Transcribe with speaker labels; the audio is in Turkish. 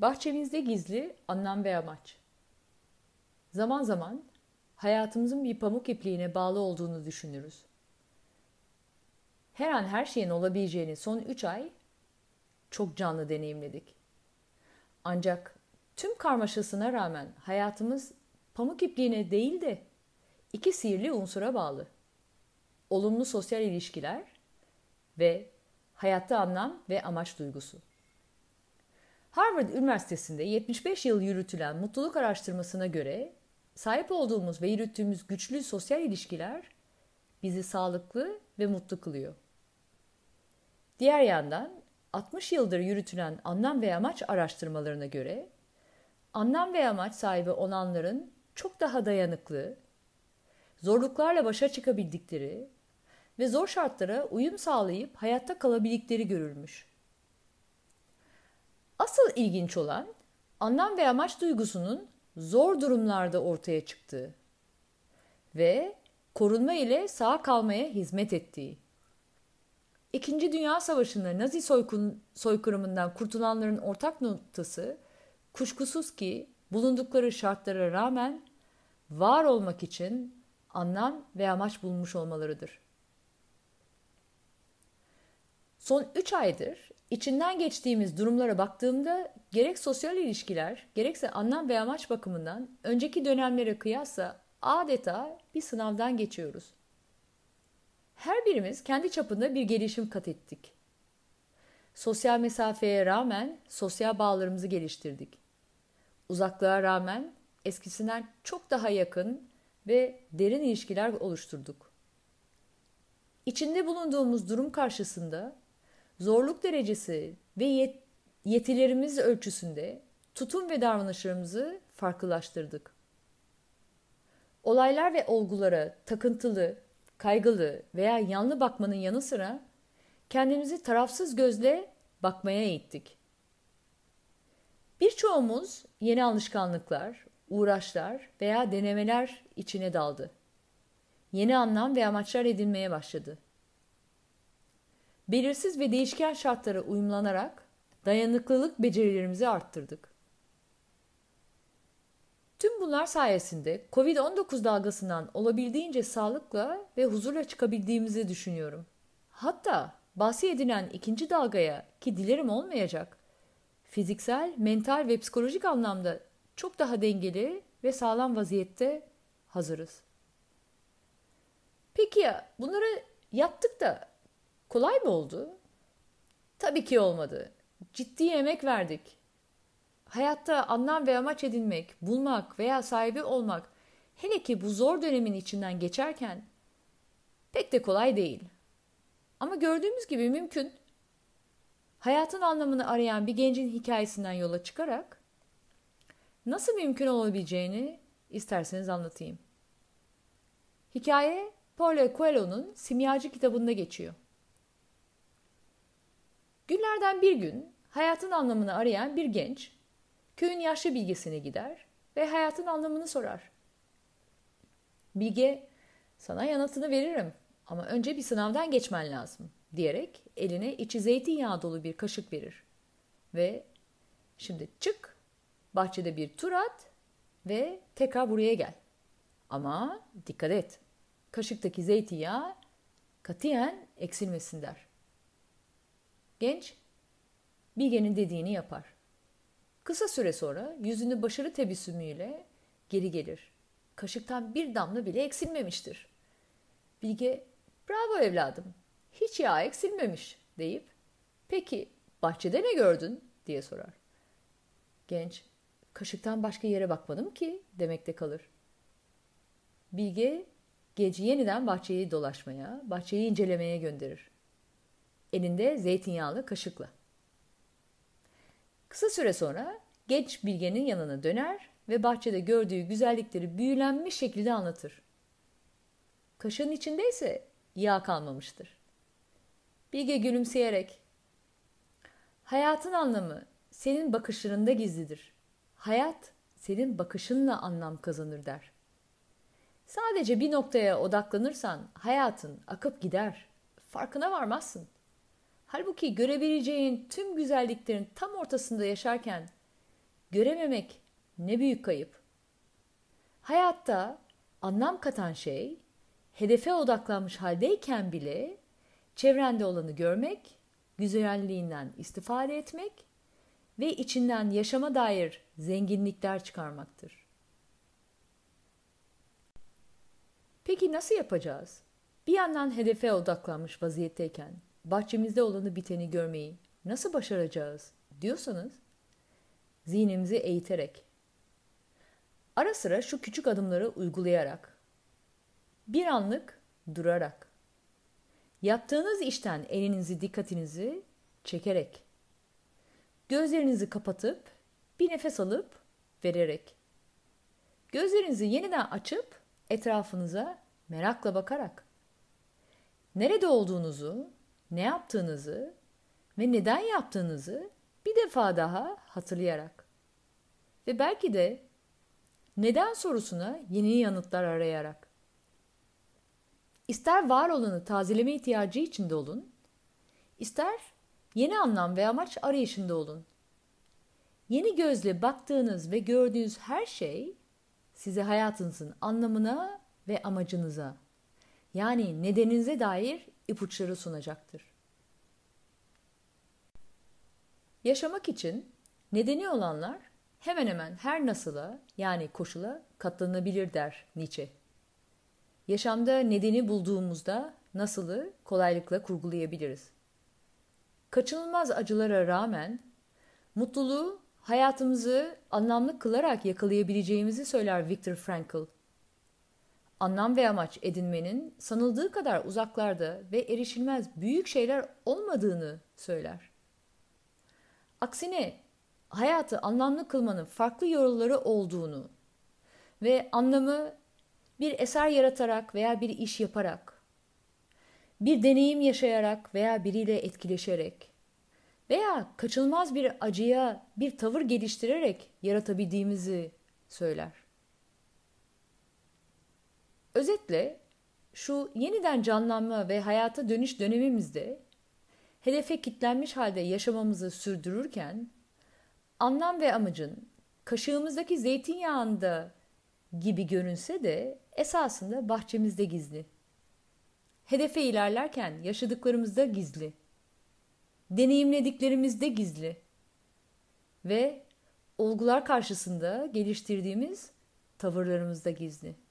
Speaker 1: Bahçemizde gizli anlam ve amaç. Zaman zaman hayatımızın bir pamuk ipliğine bağlı olduğunu düşünürüz. Her an her şeyin olabileceğini son 3 ay çok canlı deneyimledik. Ancak tüm karmaşasına rağmen hayatımız pamuk ipliğine değil de iki sihirli unsura bağlı. Olumlu sosyal ilişkiler ve hayatta anlam ve amaç duygusu. Harvard Üniversitesi'nde 75 yıl yürütülen mutluluk araştırmasına göre sahip olduğumuz ve yürüttüğümüz güçlü sosyal ilişkiler bizi sağlıklı ve mutlu kılıyor. Diğer yandan 60 yıldır yürütülen anlam ve amaç araştırmalarına göre anlam ve amaç sahibi olanların çok daha dayanıklı, zorluklarla başa çıkabildikleri ve zor şartlara uyum sağlayıp hayatta kalabildikleri görülmüş ilginç olan anlam ve amaç duygusunun zor durumlarda ortaya çıktığı ve korunma ile sağ kalmaya hizmet ettiği. İkinci Dünya Savaşı'nda Nazi soykun, soykırımından kurtulanların ortak noktası kuşkusuz ki bulundukları şartlara rağmen var olmak için anlam ve amaç bulmuş olmalarıdır. Son 3 aydır İçinden geçtiğimiz durumlara baktığımda gerek sosyal ilişkiler gerekse anlam ve amaç bakımından önceki dönemlere kıyasla adeta bir sınavdan geçiyoruz. Her birimiz kendi çapında bir gelişim kat ettik. Sosyal mesafeye rağmen sosyal bağlarımızı geliştirdik. Uzaklığa rağmen eskisinden çok daha yakın ve derin ilişkiler oluşturduk. İçinde bulunduğumuz durum karşısında zorluk derecesi ve yet yetilerimiz ölçüsünde tutum ve davranışlarımızı farklılaştırdık. Olaylar ve olgulara takıntılı, kaygılı veya yanlı bakmanın yanı sıra kendimizi tarafsız gözle bakmaya eğittik. Birçoğumuz yeni alışkanlıklar, uğraşlar veya denemeler içine daldı. Yeni anlam ve amaçlar edinmeye başladı belirsiz ve değişken şartlara uyumlanarak dayanıklılık becerilerimizi arttırdık. Tüm bunlar sayesinde Covid-19 dalgasından olabildiğince sağlıkla ve huzurla çıkabildiğimizi düşünüyorum. Hatta bahsi edilen ikinci dalgaya ki dilerim olmayacak, fiziksel, mental ve psikolojik anlamda çok daha dengeli ve sağlam vaziyette hazırız. Peki ya bunları yaptık da Kolay mı oldu? Tabii ki olmadı. Ciddi emek verdik. Hayatta anlam ve amaç edinmek, bulmak veya sahibi olmak hele ki bu zor dönemin içinden geçerken pek de kolay değil. Ama gördüğümüz gibi mümkün. Hayatın anlamını arayan bir gencin hikayesinden yola çıkarak nasıl mümkün olabileceğini isterseniz anlatayım. Hikaye Paulo Coelho'nun Simyacı kitabında geçiyor. Günlerden bir gün hayatın anlamını arayan bir genç köyün yaşlı bilgesine gider ve hayatın anlamını sorar. Bilge sana yanıtını veririm ama önce bir sınavdan geçmen lazım diyerek eline içi zeytinyağı dolu bir kaşık verir. Ve şimdi çık bahçede bir tur at ve tekrar buraya gel. Ama dikkat et kaşıktaki zeytinyağı katiyen eksilmesin der. Genç Bilge'nin dediğini yapar. Kısa süre sonra yüzünü başarı tebessümüyle geri gelir. Kaşıktan bir damla bile eksilmemiştir. Bilge, bravo evladım, hiç yağ eksilmemiş deyip, peki bahçede ne gördün diye sorar. Genç, kaşıktan başka yere bakmadım ki demekte kalır. Bilge, gece yeniden bahçeyi dolaşmaya, bahçeyi incelemeye gönderir. Elinde zeytinyağlı kaşıkla. Kısa süre sonra genç bilgenin yanına döner ve bahçede gördüğü güzellikleri büyülenmiş şekilde anlatır. Kaşığın içindeyse yağ kalmamıştır. Bilge gülümseyerek, Hayatın anlamı senin bakışlarında gizlidir. Hayat senin bakışınla anlam kazanır der. Sadece bir noktaya odaklanırsan hayatın akıp gider. Farkına varmazsın.'' Halbuki görebileceğin tüm güzelliklerin tam ortasında yaşarken görememek ne büyük kayıp. Hayatta anlam katan şey hedefe odaklanmış haldeyken bile çevrende olanı görmek, güzelliğinden istifade etmek ve içinden yaşama dair zenginlikler çıkarmaktır. Peki nasıl yapacağız? Bir yandan hedefe odaklanmış vaziyetteyken bahçemizde olanı biteni görmeyi nasıl başaracağız diyorsanız zihnimizi eğiterek ara sıra şu küçük adımları uygulayarak bir anlık durarak yaptığınız işten elinizi dikkatinizi çekerek gözlerinizi kapatıp bir nefes alıp vererek gözlerinizi yeniden açıp etrafınıza merakla bakarak nerede olduğunuzu ne yaptığınızı ve neden yaptığınızı bir defa daha hatırlayarak ve belki de neden sorusuna yeni yanıtlar arayarak. İster var olanı tazeleme ihtiyacı içinde olun, ister yeni anlam ve amaç arayışında olun. Yeni gözle baktığınız ve gördüğünüz her şey sizi hayatınızın anlamına ve amacınıza yani nedeninize dair ipuçları sunacaktır. Yaşamak için nedeni olanlar hemen hemen her nasıla yani koşula katlanabilir der Nietzsche. Yaşamda nedeni bulduğumuzda nasılı kolaylıkla kurgulayabiliriz. Kaçınılmaz acılara rağmen mutluluğu hayatımızı anlamlı kılarak yakalayabileceğimizi söyler Viktor Frankl anlam ve amaç edinmenin sanıldığı kadar uzaklarda ve erişilmez büyük şeyler olmadığını söyler. Aksine hayatı anlamlı kılmanın farklı yolları olduğunu ve anlamı bir eser yaratarak veya bir iş yaparak, bir deneyim yaşayarak veya biriyle etkileşerek veya kaçınılmaz bir acıya bir tavır geliştirerek yaratabildiğimizi söyler. Özetle şu yeniden canlanma ve hayata dönüş dönemimizde hedefe kitlenmiş halde yaşamamızı sürdürürken anlam ve amacın kaşığımızdaki zeytinyağında gibi görünse de esasında bahçemizde gizli. Hedefe ilerlerken yaşadıklarımızda gizli. Deneyimlediklerimizde gizli. Ve olgular karşısında geliştirdiğimiz tavırlarımızda gizli.